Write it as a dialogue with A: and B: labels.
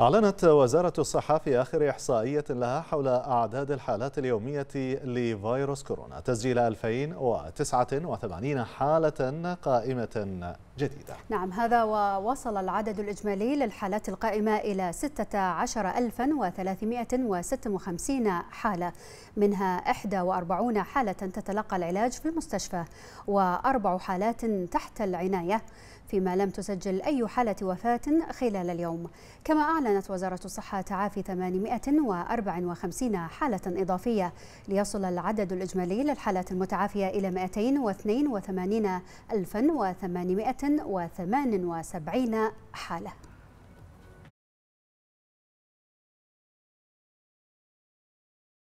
A: أعلنت وزارة الصحة في آخر إحصائية لها حول أعداد الحالات اليومية لفيروس كورونا تسجيل 2089 حالة قائمة جديدة
B: نعم هذا ووصل العدد الإجمالي للحالات القائمة إلى 16356 حالة منها 41 حالة تتلقى العلاج في المستشفى وأربع حالات تحت العناية فيما لم تسجل أي حالة وفاة خلال اليوم كما أعلن أعلنت وزارة الصحة تعافي 854 حالة إضافية ليصل العدد الإجمالي للحالات المتعافية إلى 282878
C: حالة